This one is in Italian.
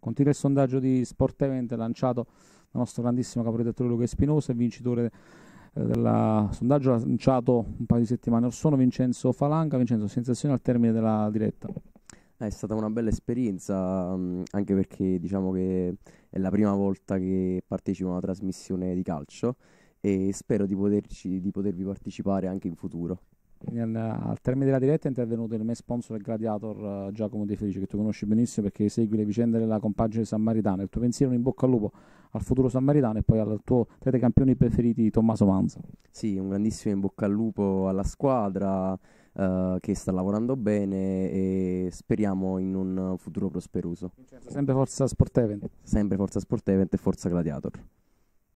Continua il sondaggio di Sport Event lanciato dal nostro grandissimo caporedattore Luca Espinosa, vincitore eh, del sondaggio lanciato un paio di settimane or sono, Vincenzo Falanga. Vincenzo, sensazione al termine della diretta. Eh, è stata una bella esperienza, mm, anche perché diciamo che è la prima volta che partecipo a una trasmissione di calcio e spero di, poterci, di potervi partecipare anche in futuro nel, al termine della diretta è intervenuto il mio sponsor e gladiator uh, Giacomo De Felice, che tu conosci benissimo perché segui le vicende della compagine sammaritana. Il tuo pensiero in bocca al lupo al futuro sammaritano e poi al tuo tra i campioni preferiti Tommaso Manzo. Sì, un grandissimo in bocca al lupo alla squadra uh, che sta lavorando bene e speriamo in un futuro prosperoso. Sempre Forza Sport Event. Sempre Forza Sport Event e Forza Gladiator.